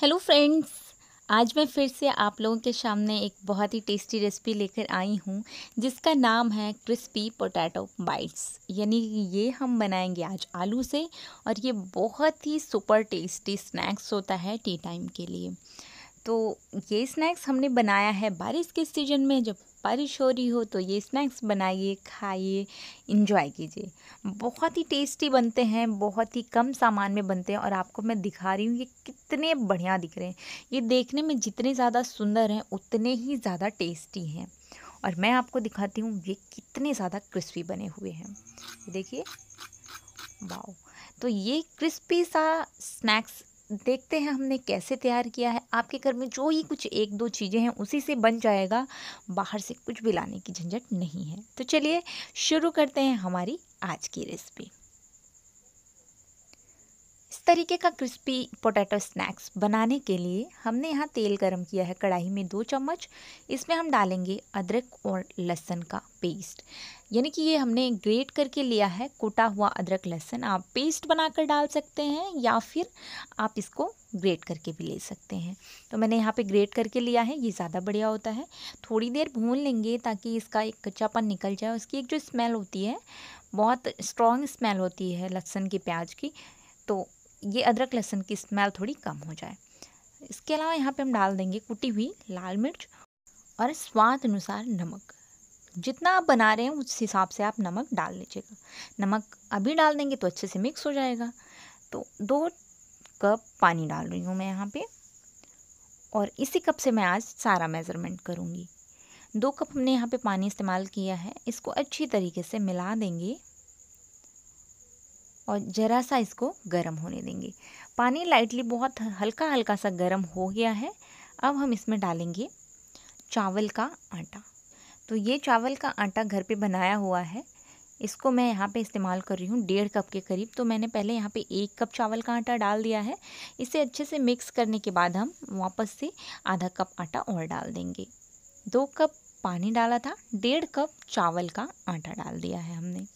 hello friends आज मैं फिर से आप लोगों के सामने एक बहुत ही टेस्टी रेसिपी लेकर आई हूँ जिसका नाम है क्रिस्पी पोटैटो बाइट्स यानी ये हम बनाएंगे आज आलू से और ये बहुत ही सुपर टेस्टी स्नैक्स होता है टी टाइम के लिए तो ये स्नैक्स हमने बनाया है बारिश के सीज़न में जब बारिश हो रही हो तो ये स्नैक्स बनाइए खाइए इंजॉय कीजिए बहुत ही टेस्टी बनते हैं बहुत ही कम सामान में बनते हैं और आपको मैं दिखा रही हूँ ये कितने बढ़िया दिख रहे हैं ये देखने में जितने ज़्यादा सुंदर हैं उतने ही ज़्यादा टेस्टी हैं और मैं आपको दिखाती हूँ ये कितने ज़्यादा क्रिस्पी बने हुए हैं देखिए वाओ तो ये क्रिस्पी सा स्नैक्स देखते हैं हमने कैसे तैयार किया है आपके घर में जो ही कुछ एक दो चीज़ें हैं उसी से बन जाएगा बाहर से कुछ भी लाने की झंझट नहीं है तो चलिए शुरू करते हैं हमारी आज की रेसिपी इस तरीके का क्रिस्पी पोटैटो स्नैक्स बनाने के लिए हमने यहाँ तेल गरम किया है कढ़ाई में दो चम्मच इसमें हम डालेंगे अदरक और लहसुन का पेस्ट यानी कि ये हमने ग्रेट करके लिया है कूटा हुआ अदरक लहसुन आप पेस्ट बनाकर डाल सकते हैं या फिर आप इसको ग्रेट करके भी ले सकते हैं तो मैंने यहाँ पे ग्रेट करके लिया है ये ज़्यादा बढ़िया होता है थोड़ी देर भून लेंगे ताकि इसका एक कच्चापन निकल जाए उसकी एक जो स्मेल होती है बहुत स्ट्रॉन्ग स्मेल होती है लहसुन की प्याज की तो ये अदरक लहसुन की स्मेल थोड़ी कम हो जाए इसके अलावा यहाँ पे हम डाल देंगे कुटी हुई लाल मिर्च और स्वाद अनुसार नमक जितना आप बना रहे हैं उस हिसाब से आप नमक डाल लीजिएगा नमक अभी डाल देंगे तो अच्छे से मिक्स हो जाएगा तो दो कप पानी डाल रही हूँ मैं यहाँ पे और इसी कप से मैं आज सारा मेज़रमेंट करूँगी दो कप हमने यहाँ पे पानी इस्तेमाल किया है इसको अच्छी तरीके से मिला देंगे और ज़रा सा इसको गर्म होने देंगे पानी लाइटली बहुत हल्का हल्का सा गर्म हो गया है अब हम इसमें डालेंगे चावल का आटा तो ये चावल का आटा घर पे बनाया हुआ है इसको मैं यहाँ पे इस्तेमाल कर रही हूँ डेढ़ कप के करीब तो मैंने पहले यहाँ पे एक कप चावल का आटा डाल दिया है इसे अच्छे से मिक्स करने के बाद हम वापस से आधा कप आटा और डाल देंगे दो कप पानी डाला था डेढ़ कप चावल का आटा डाल दिया है हमने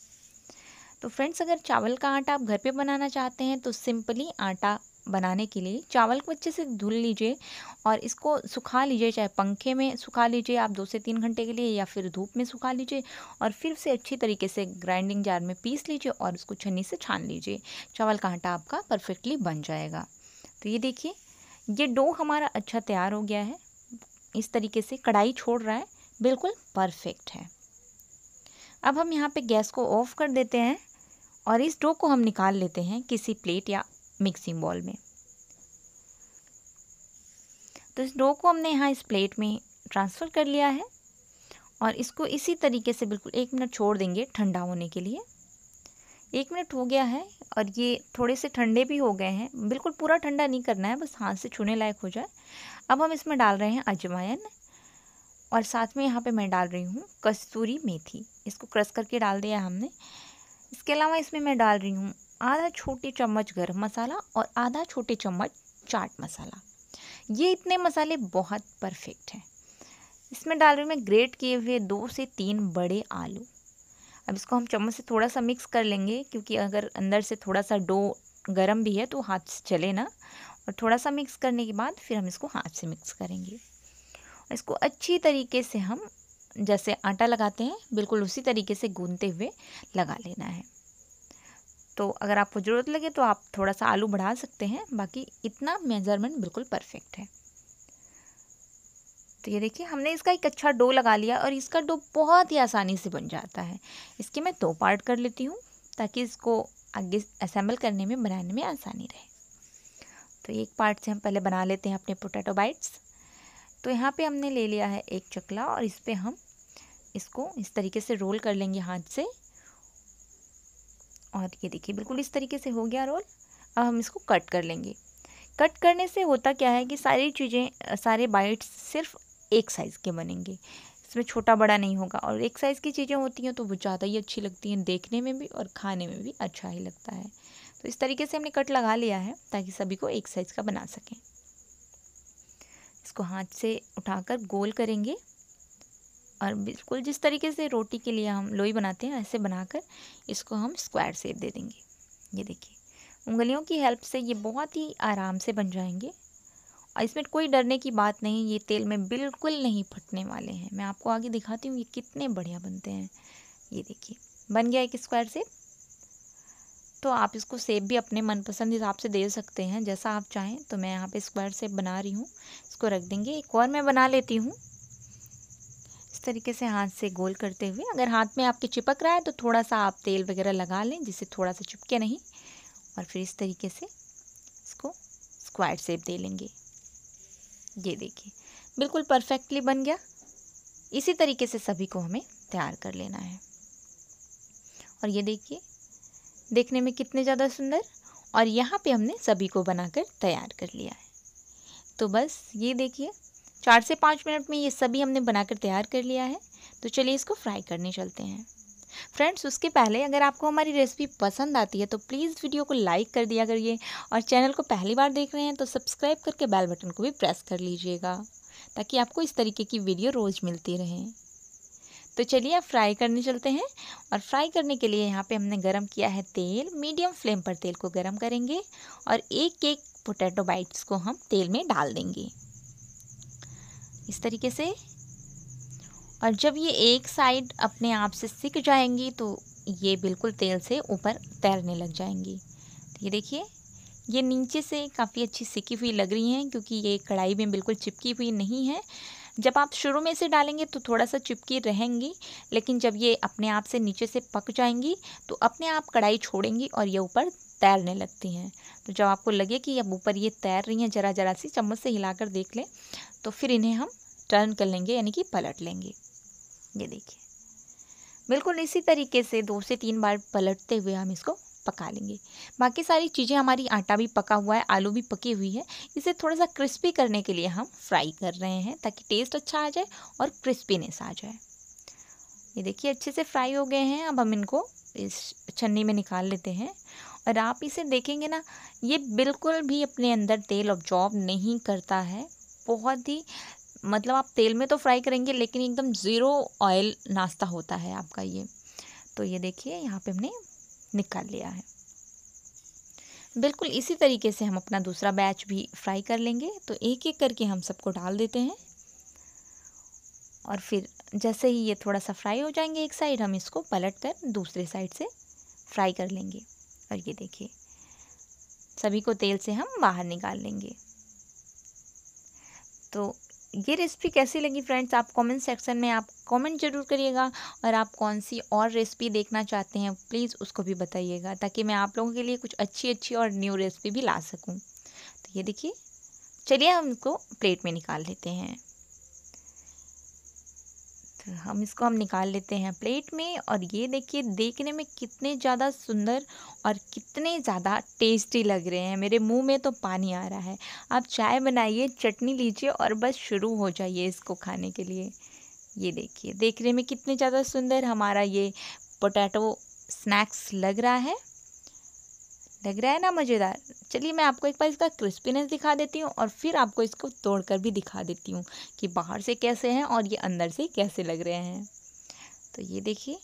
तो फ्रेंड्स अगर चावल का आटा आप घर पे बनाना चाहते हैं तो सिंपली आटा बनाने के लिए चावल को अच्छे से धुल लीजिए और इसको सुखा लीजिए चाहे पंखे में सुखा लीजिए आप दो से तीन घंटे के लिए या फिर धूप में सुखा लीजिए और फिर उसे अच्छी तरीके से ग्राइंडिंग जार में पीस लीजिए और उसको छन्नी से छान लीजिए चावल का आटा आपका परफेक्टली बन जाएगा तो ये देखिए ये डो हमारा अच्छा तैयार हो गया है इस तरीके से कढ़ाई छोड़ रहा है बिल्कुल परफेक्ट है अब हम यहाँ पे गैस को ऑफ कर देते हैं और इस डो को हम निकाल लेते हैं किसी प्लेट या मिक्सिंग बॉल में तो इस डो को हमने यहाँ इस प्लेट में ट्रांसफ़र कर लिया है और इसको इसी तरीके से बिल्कुल एक मिनट छोड़ देंगे ठंडा होने के लिए एक मिनट हो गया है और ये थोड़े से ठंडे भी हो गए हैं बिल्कुल पूरा ठंडा नहीं करना है बस हाथ से छूने लायक हो जाए अब हम इसमें डाल रहे हैं अजवाइन और साथ में यहाँ पे मैं डाल रही हूँ कस्तूरी मेथी इसको क्रश करके डाल दिया हमने इसके अलावा इसमें मैं डाल रही हूँ आधा छोटे चम्मच गर्म मसाला और आधा छोटे चम्मच चाट मसाला ये इतने मसाले बहुत परफेक्ट हैं इसमें डाल रही हूँ मैं ग्रेट किए हुए दो से तीन बड़े आलू अब इसको हम चम्मच से थोड़ा सा मिक्स कर लेंगे क्योंकि अगर अंदर से थोड़ा सा डो गर्म भी है तो हाथ से चले ना और थोड़ा सा मिक्स करने के बाद फिर हम इसको हाथ से मिक्स करेंगे और इसको अच्छी तरीके से हम जैसे आटा लगाते हैं बिल्कुल उसी तरीके से गूंदते हुए लगा लेना है तो अगर आपको ज़रूरत लगे तो आप थोड़ा सा आलू बढ़ा सकते हैं बाकी इतना मेजरमेंट बिल्कुल परफेक्ट है तो ये देखिए हमने इसका एक अच्छा डो लगा लिया और इसका डो बहुत ही आसानी से बन जाता है इसके मैं दो पार्ट कर लेती हूँ ताकि इसको आगे असेंबल करने में बनाने में आसानी रहे तो एक पार्ट से हम पहले बना लेते हैं अपने पोटैटो बाइट्स तो यहाँ पे हमने ले लिया है एक चकला और इस पर हम इसको इस तरीके से रोल कर लेंगे हाथ से और ये देखिए बिल्कुल इस तरीके से हो गया रोल अब हम इसको कट कर लेंगे कट करने से होता क्या है कि सारी चीज़ें सारे बाइट्स सिर्फ एक साइज़ के बनेंगे इसमें छोटा बड़ा नहीं होगा और एक साइज़ की चीज़ें होती हैं तो वो ज़्यादा ही अच्छी लगती हैं देखने में भी और खाने में भी अच्छा ही लगता है तो इस तरीके से हमने कट लगा लिया है ताकि सभी को एक साइज़ का बना सकें इसको हाथ से उठाकर गोल करेंगे और बिल्कुल जिस तरीके से रोटी के लिए हम लोई बनाते हैं ऐसे बनाकर इसको हम स्क्वायर शेप दे देंगे ये देखिए उंगलियों की हेल्प से ये बहुत ही आराम से बन जाएंगे और इसमें कोई डरने की बात नहीं ये तेल में बिल्कुल नहीं फटने वाले हैं मैं आपको आगे दिखाती हूँ ये कितने बढ़िया बनते हैं ये देखिए बन गया एक स्क्वायर शेप तो आप इसको सेप भी अपने मनपसंद हिसाब से दे सकते हैं जैसा आप चाहें तो मैं यहाँ पे स्क्वायर सेप बना रही हूँ इसको रख देंगे एक और मैं बना लेती हूँ तरीके से हाथ से गोल करते हुए अगर हाथ में आपके चिपक रहा है तो थोड़ा सा आप तेल वगैरह लगा लें जिससे थोड़ा सा चिपके नहीं और फिर इस तरीके से इसको स्क्वायर शेप दे लेंगे ये देखिए बिल्कुल परफेक्टली बन गया इसी तरीके से सभी को हमें तैयार कर लेना है और ये देखिए देखने में कितने ज़्यादा सुंदर और यहाँ पे हमने सभी को बनाकर तैयार कर लिया है तो बस ये देखिए चार से पाँच मिनट में ये सभी हमने बनाकर तैयार कर लिया है तो चलिए इसको फ्राई करने चलते हैं फ्रेंड्स उसके पहले अगर आपको हमारी रेसिपी पसंद आती है तो प्लीज़ वीडियो को लाइक कर दिया करिए और चैनल को पहली बार देख रहे हैं तो सब्सक्राइब करके बेल बटन को भी प्रेस कर लीजिएगा ताकि आपको इस तरीके की वीडियो रोज़ मिलती रहे तो चलिए अब फ्राई करने चलते हैं और फ्राई करने के लिए यहाँ पे हमने गरम किया है तेल मीडियम फ्लेम पर तेल को गरम करेंगे और एक एक पोटैटो बाइट्स को हम तेल में डाल देंगे इस तरीके से और जब ये एक साइड अपने आप से सिक जाएंगी तो ये बिल्कुल तेल से ऊपर तैरने लग जाएंगी तो ये देखिए ये नीचे से काफ़ी अच्छी सिकी हुई लग रही हैं क्योंकि ये कढ़ाई में बिल्कुल चिपकी हुई नहीं है जब आप शुरू में से डालेंगे तो थोड़ा सा चिपकी रहेंगी लेकिन जब ये अपने आप से नीचे से पक जाएंगी तो अपने आप कढ़ाई छोड़ेंगी और ये ऊपर तैरने लगती हैं तो जब आपको लगे कि अब ऊपर ये तैर रही हैं ज़रा ज़रा सी चम्मच से हिलाकर देख लें तो फिर इन्हें हम टर्न कर लेंगे यानी कि पलट लेंगे ये देखिए बिल्कुल इसी तरीके से दो से तीन बार पलटते हुए हम इसको पका लेंगे बाकी सारी चीज़ें हमारी आटा भी पका हुआ है आलू भी पकी हुई है इसे थोड़ा सा क्रिस्पी करने के लिए हम फ्राई कर रहे हैं ताकि टेस्ट अच्छा आ जाए और क्रिस्पीनेस आ जाए ये देखिए अच्छे से फ्राई हो गए हैं अब हम इनको इस छन्नी में निकाल लेते हैं और आप इसे देखेंगे ना ये बिल्कुल भी अपने अंदर तेल ऑब्जॉर्ब नहीं करता है बहुत ही मतलब आप तेल में तो फ्राई करेंगे लेकिन एकदम ज़ीरो ऑयल नाश्ता होता है आपका ये तो ये देखिए यहाँ पे हमने निकाल लिया है बिल्कुल इसी तरीके से हम अपना दूसरा बैच भी फ्राई कर लेंगे तो एक एक करके हम सबको डाल देते हैं और फिर जैसे ही ये थोड़ा सा फ्राई हो जाएंगे एक साइड हम इसको पलट कर दूसरे साइड से फ्राई कर लेंगे और ये देखिए सभी को तेल से हम बाहर निकाल लेंगे तो ये रेसिपी कैसी लगी फ्रेंड्स आप कमेंट सेक्शन में आप कमेंट जरूर करिएगा और आप कौन सी और रेसिपी देखना चाहते हैं प्लीज़ उसको भी बताइएगा ताकि मैं आप लोगों के लिए कुछ अच्छी अच्छी और न्यू रेसिपी भी ला सकूँ तो ये देखिए चलिए हम इसको प्लेट में निकाल लेते हैं हम इसको हम निकाल लेते हैं प्लेट में और ये देखिए देखने में कितने ज़्यादा सुंदर और कितने ज़्यादा टेस्टी लग रहे हैं मेरे मुंह में तो पानी आ रहा है आप चाय बनाइए चटनी लीजिए और बस शुरू हो जाइए इसको खाने के लिए ये देखिए देखने में कितने ज़्यादा सुंदर हमारा ये पोटैटो स्नैक्स लग रहा है लग रहा है ना मज़ेदार चलिए मैं आपको एक बार इसका क्रिस्पीनेस दिखा देती हूँ और फिर आपको इसको तोड़कर भी दिखा देती हूँ कि बाहर से कैसे हैं और ये अंदर से कैसे लग रहे हैं तो ये देखिए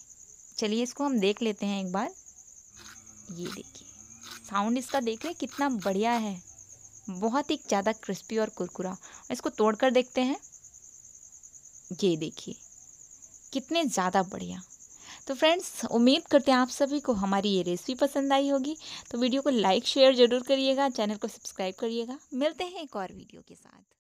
चलिए इसको हम देख लेते हैं एक बार ये देखिए साउंड इसका देख रहे कितना बढ़िया है बहुत ही ज़्यादा क्रिस्पी और कुरकुरा इसको तोड़ कर देखते हैं ये देखिए कितने ज़्यादा बढ़िया तो फ्रेंड्स उम्मीद करते हैं आप सभी को हमारी ये रेसिपी पसंद आई होगी तो वीडियो को लाइक शेयर ज़रूर करिएगा चैनल को सब्सक्राइब करिएगा मिलते हैं एक और वीडियो के साथ